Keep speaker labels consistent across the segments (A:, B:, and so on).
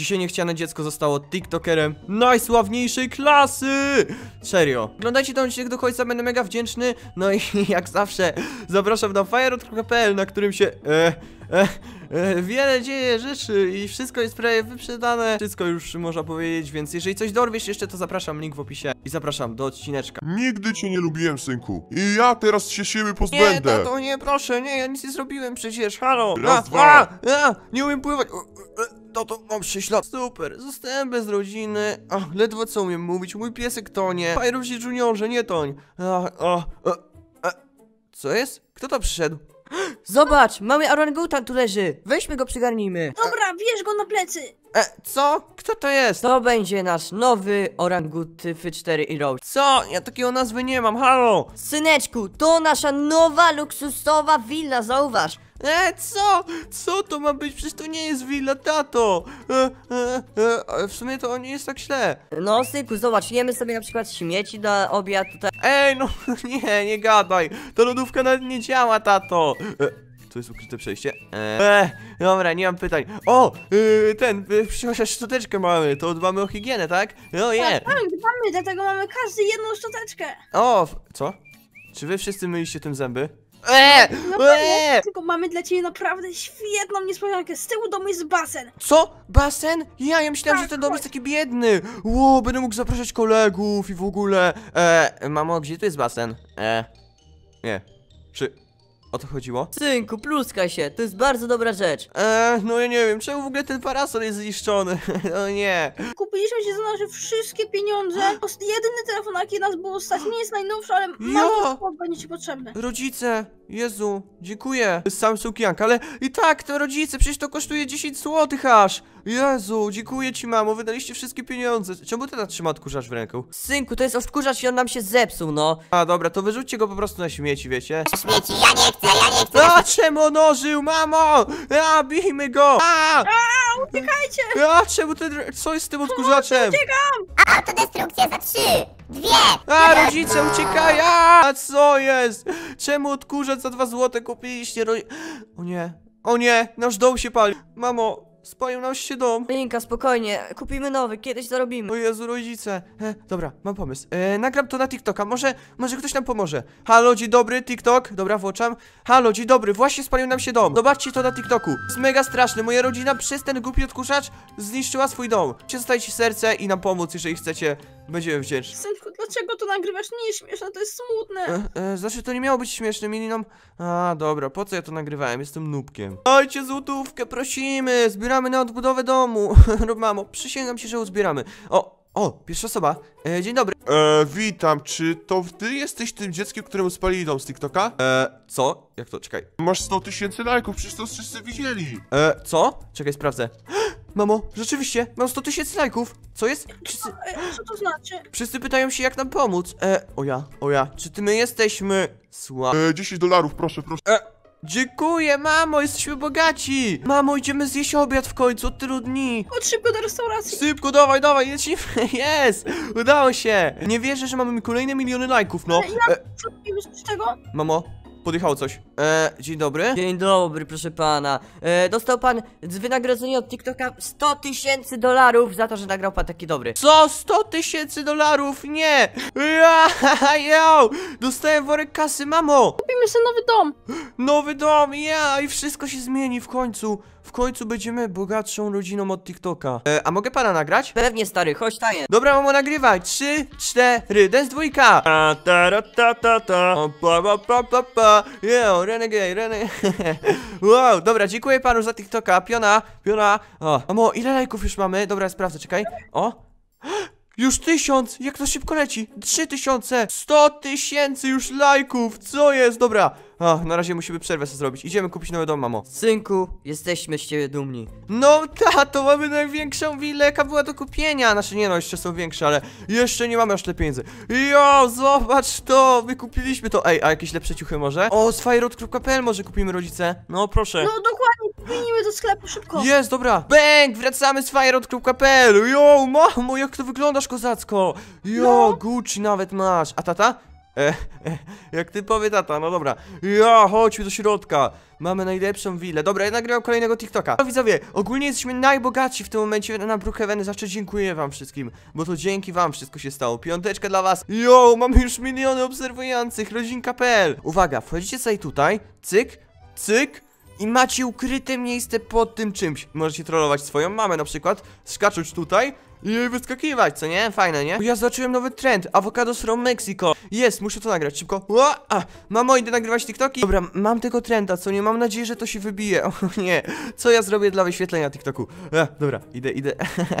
A: Dzisiaj niechciane dziecko zostało tiktokerem najsławniejszej klasy! Serio. Oglądajcie ten odcinek do końca, będę mega wdzięczny. No i jak zawsze zapraszam na fireout.pl, na którym się... E, e, e, wiele dzieje rzeczy i wszystko jest prawie wyprzedane. Wszystko już można powiedzieć, więc jeżeli coś dorwiesz jeszcze, to zapraszam, link w opisie. I zapraszam do odcineczka. Nigdy cię nie lubiłem, synku. I ja teraz się siebie pozbędę. Nie, to nie, proszę, nie, ja nic nie zrobiłem przecież, halo. Raz, a, dwa. A, a, nie umiem pływać. No to mam 6 lat. Super, zostałem bez rodziny. Ach, ledwo co umiem mówić. Mój piesek tonie. Pajrusie Juniorze, nie toń. Ach, ach, ach, e, ach. E. Co jest? Kto to przyszedł? Zobacz, mamy orangutan tu leży. Weźmy go, przygarnijmy. Dobra, bierz go na plecy. E, co? Kto to jest? To będzie nasz nowy orangut 4 i Roach. Co? Ja takiego nazwy nie mam, halo! Syneczku, to nasza nowa luksusowa willa, zauważ. E, co? Co to ma być? Przecież to nie jest willa, tato! E, e, e, w sumie to nie jest tak źle. No, syku, zobacz, jemy sobie na przykład śmieci do obiad tutaj. Ej, no nie, nie gadaj! Ta lodówka nawet nie działa, tato! E, tu jest ukryte przejście. Eee, dobra, nie mam pytań. O, yy, ten, przecież chociaż szczoteczkę mamy, to dbamy o higienę, tak? No je. Tak, tak, dbamy, dlatego mamy każdy jedną szczoteczkę. O, co? Czy wy wszyscy myliście tym zęby? Eee! No, eee! Tylko mamy dla ciebie naprawdę świetną niespodziankę. Z tyłu domu jest basen. Co? Basen? Ja, ja myślałem, tak, że ten dom jest taki biedny. Ło, będę mógł zapraszać kolegów i w ogóle. Eee, mamo, gdzie tu jest basen? Eee, nie. czy? o to chodziło? Synku, pluskaj się, to jest bardzo dobra rzecz. Eee, no ja nie wiem, czemu w ogóle ten parasol jest zniszczony? no nie. Kupiliśmy się za nasze wszystkie pieniądze. Jedyny telefon, jaki nas było stać, nie jest najnowszy, ale no! mało słów będzie ci potrzebny. Rodzice, Jezu, dziękuję. To Sam sukianka, ale i tak, to rodzice, przecież to kosztuje 10 zł aż. Jezu, dziękuję ci mamo, wydaliście wszystkie pieniądze. Czemu ty trzyma odkurzacz w ręku? Synku, to jest odkurzacz i on nam się zepsuł, no. A dobra, to wyrzućcie go po prostu na śmieci, wiecie? Śmieci, ja nie chcę, ja nie chcę. A czemu on ożył, mamo? A, bijmy go! A! uciekajcie! A, czemu ty, co jest z tym odkurzaczem? Uciekam! Autodestrukcja za trzy, dwie! A, rodzice, uciekaj! A, a co jest? Czemu odkurzacz za dwa złote kupiliście? Ro... O nie, o nie, nasz dom się pali. Mamo, Spalił nam się dom. Linka, spokojnie, kupimy nowy, kiedyś zarobimy. O Jezu, rodzice. E, dobra, mam pomysł. E, nagram to na TikToka, może, może ktoś nam pomoże. Halo, dzień dobry, TikTok. Dobra, włączam. Halo, dzień dobry, właśnie spalił nam się dom. Zobaczcie to na TikToku. Jest mega straszne, moja rodzina przez ten głupi odkurzacz zniszczyła swój dom. Czy zostawić serce i nam pomóc, jeżeli chcecie Będziemy wdzięczni. Synku, dlaczego to nagrywasz? Nie śmieszne, to jest smutne. E, e, znaczy, to nie miało być śmieszne, milinom. nam... A, dobra, po co ja to nagrywałem? Jestem nubkiem. Dajcie złotówkę, prosimy! Zbieramy na odbudowę domu. Rob mamo, przysięgam ci, że uzbieramy. O, o, pierwsza osoba. E, dzień dobry. E, witam, czy to ty jesteś tym dzieckiem, któremu spalili dom z TikToka? E, co? Jak to? Czekaj. Masz 100 tysięcy lajków, przecież to wszyscy widzieli. E, co? Czekaj, sprawdzę. Mamo, rzeczywiście, mam 100 tysięcy lajków. Co jest? Co, co to znaczy? Wszyscy pytają się, jak nam pomóc. E, o ja, o ja, czy ty my jesteśmy słabi? E, 10 dolarów, proszę, proszę. E, dziękuję, mamo, jesteśmy bogaci. Mamo, idziemy zjeść obiad w końcu, od tylu dni. Chodź szybko do restauracji. Szybko, dawaj, dawaj, jest Jest, udało się. Nie wierzę, że mamy kolejne miliony lajków, no. Ale ja, e, co z tego? Mamo, podjechało coś. E, dzień dobry. Dzień dobry, proszę pana. E, dostał pan z wynagrodzenia od TikToka 100 tysięcy dolarów za to, że nagrał pan taki dobry. Co? 100 tysięcy dolarów? Nie! Ja, ja, dostałem worek kasy, mamo! Kupimy sobie nowy dom. Nowy dom, ja! I wszystko się zmieni w końcu. W końcu będziemy bogatszą rodziną od TikToka. E, a mogę pana nagrać? Pewnie stary, chodź tajem. Dobra, mamo, nagrywaj. Trzy, cztery, z dwójka. Ta, ta, ta, ta, ta. Pa, pa, pa, pa, pa. Yo, renegade, renegade. wow, dobra, dziękuję panu za TikToka. Piona, piona. O, mamo, ile lajków już mamy? Dobra, sprawdzę, czekaj. O. Już tysiąc! Jak to szybko leci! Trzy tysiące! Sto tysięcy już lajków! Co jest? Dobra, Ach, na razie musimy przerwę sobie zrobić. Idziemy kupić nowy dom, mamo. Synku, jesteśmy z ciebie dumni. No tato, mamy największą willę, jaka była do kupienia. Nasze znaczy, nie no, jeszcze są większe, ale jeszcze nie mamy aż tyle pieniędzy. Jo, zobacz to, wykupiliśmy to. Ej, a jakieś lepsze ciuchy może? O, z fireroad.pl może kupimy rodzice. No proszę. No dokładnie, kupimy do sklepu szybko. Jest, dobra. Bęk, wracamy z fireroad.pl. Jo, mamo, jak to wyglądasz kozacko. Jo, no. Gucci nawet masz. A tata? E, e, jak ty powie tata, no dobra. Ja, chodźmy do środka. Mamy najlepszą willę. Dobra, ja nagrywam kolejnego TikToka. No, widzowie, ogólnie jesteśmy najbogatsi w tym momencie na Brookhaveny. Zawsze dziękuję wam wszystkim, bo to dzięki wam wszystko się stało. Piąteczka dla was. Yo, mamy już miliony obserwujących. Rodzinka.pl Uwaga, wchodzicie sobie tutaj. Cyk, cyk i macie ukryte miejsce pod tym czymś. Możecie trollować swoją mamę na przykład, skacząc tutaj i jej wyskakiwać, co nie? Fajne, nie? Ja zobaczyłem nowy trend, avocados from Mexico Jest, muszę to nagrać, szybko o, a, Mamo, idę nagrywać TikToki Dobra, mam tego trenda, co nie? Mam nadzieję, że to się wybije O nie, co ja zrobię dla wyświetlenia TikToku? E, dobra, idę, idę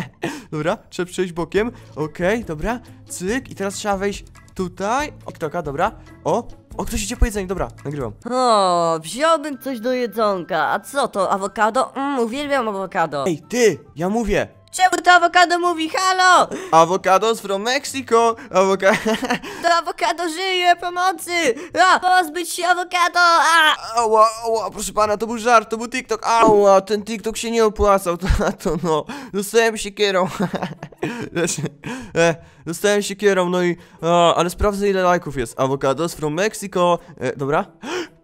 A: Dobra, trzeba przejść bokiem Okej, okay, dobra, cyk I teraz trzeba wejść tutaj TikToka, dobra O, o, ktoś idzie po jedzenie, dobra, nagrywam O, wziąłbym coś do jedzonka A co to, awokado? Mm, uwielbiam awokado Ej, ty, ja mówię Czemu to awokado mówi halo? Avocados from Mexico! Avoca... To awokado żyje, pomocy! A, pozbyć się awokado! A! Ała, ała, proszę pana, to był żart, to był TikTok. Ała, ten TikTok się nie opłacał, to no. Dostałem się kierą. e, dostałem się kierą, no i... A, ale sprawdzę ile lajków jest. Avocados from Mexico. E, dobra.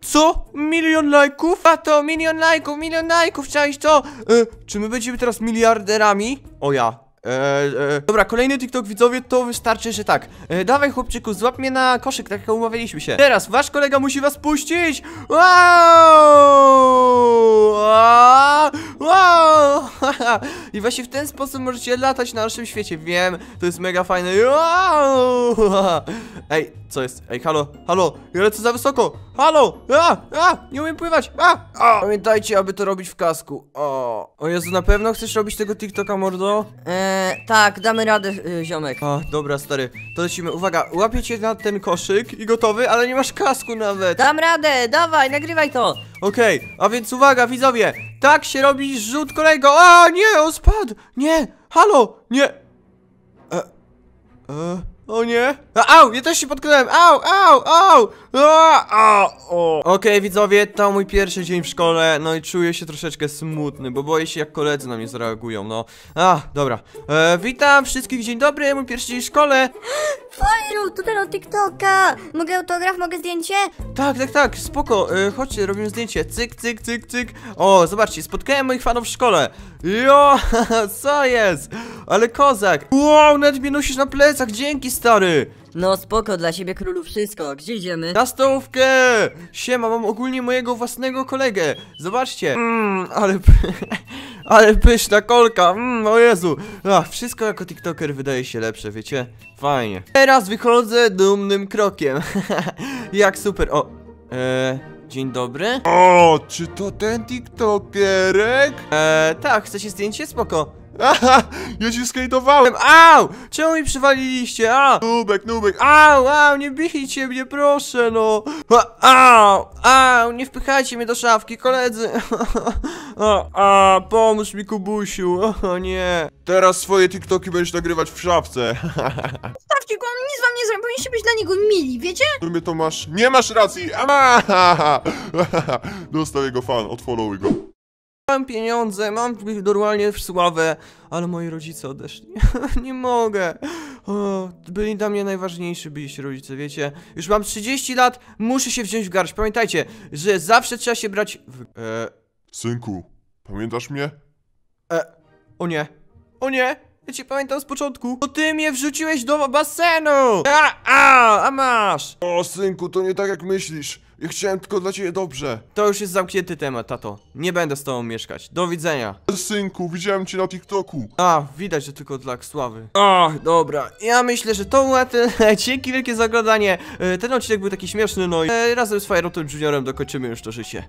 A: Co? Milion lajków? A to milion lajków, milion lajków, chciałeś to? Y, czy my będziemy teraz miliarderami? O ja, E, e, dobra, kolejny TikTok widzowie, to wystarczy, że tak e, Dawaj chłopczyku, złap mnie na koszyk, tak jak umawialiśmy się Teraz wasz kolega musi was puścić Wow! Wow! wow! I właśnie w ten sposób możecie latać na naszym świecie Wiem, to jest mega fajne wow! Ej, co jest? Ej, halo, halo, ja lecę za wysoko Halo, a, a, nie umiem pływać a, a. Pamiętajcie, aby to robić w kasku O, o Jezu, na pewno chcesz robić tego TikToka, mordo? Eee tak, damy radę, yy, ziomek. A, dobra, stary, to lecimy. Uwaga, łapię cię na ten koszyk i gotowy, ale nie masz kasku nawet. Dam radę, dawaj, nagrywaj to. Okej, a więc uwaga, widzowie, tak się robi rzut kolego. A, nie, on spadł, nie, halo, nie. E, e, o nie, a, no, au, ja też się potknąłem, au, au, au, a, o. Okej, widzowie, to mój pierwszy dzień w szkole, no i czuję się troszeczkę smutny, bo boję się jak koledzy na mnie zareagują, no. A, dobra, e, witam wszystkich, dzień dobry, mój pierwszy dzień w szkole. Fajru, tutaj na TikToka! Mogę autograf, mogę zdjęcie? Tak, tak, tak, spoko, e, chodźcie, robimy zdjęcie, cyk, cyk, cyk, cyk. O, zobaczcie, spotkałem moich fanów w szkole. Jo, co jest? Ale kozak, wow, nawet mnie nosisz na plecach, dzięki stary. No spoko, dla siebie królu wszystko, gdzie idziemy? Na stołówkę! Siema, mam ogólnie mojego własnego kolegę. Zobaczcie. Mmm, ale... ale pyszna kolka. Mmm, o Jezu. Ach, wszystko jako tiktoker wydaje się lepsze, wiecie? Fajnie. Teraz wychodzę dumnym krokiem. Jak super. O, eee... Dzień dobry. O, czy to ten tiktokerek? Eee, tak, chcecie zdjęcie? Spoko. Aha, ja się skate'owałem, au! Czemu mi przywaliliście, a? Nubek, nubek, au, au, nie bijcie mnie, proszę, no! Au, au, nie wpychajcie mnie do szafki, koledzy! A, a, pomóż mi, Kubusiu, o nie! Teraz swoje TikToki będziesz nagrywać w szafce, Stawcie go, nic wam nie zrobił, powinniście być dla niego mili, wiecie? W sumie to masz, nie masz racji, a! Dostał jego fan, odfollowuj go. Mam pieniądze, mam normalnie sławę, ale moi rodzice odeszli. nie mogę. O, byli dla mnie najważniejsi, byliście rodzice, wiecie. Już mam 30 lat, muszę się wziąć w garść. Pamiętajcie, że zawsze trzeba się brać w... E... Synku, pamiętasz mnie? E... O nie. O nie! Ja cię pamiętam z początku. To ty mnie wrzuciłeś do basenu! A, a, a masz! O, synku, to nie tak jak myślisz. Ja chciałem tylko dla ciebie dobrze. To już jest zamknięty temat, tato. Nie będę z tobą mieszkać. Do widzenia. Synku, widziałem cię na TikToku. A, widać, że tylko dla sławy. A, dobra. Ja myślę, że to była tyle. Dzięki wielkie za oglądanie. E, ten odcinek był taki śmieszny, no i e, razem z Fireotem Juniorem dokończymy już to życie.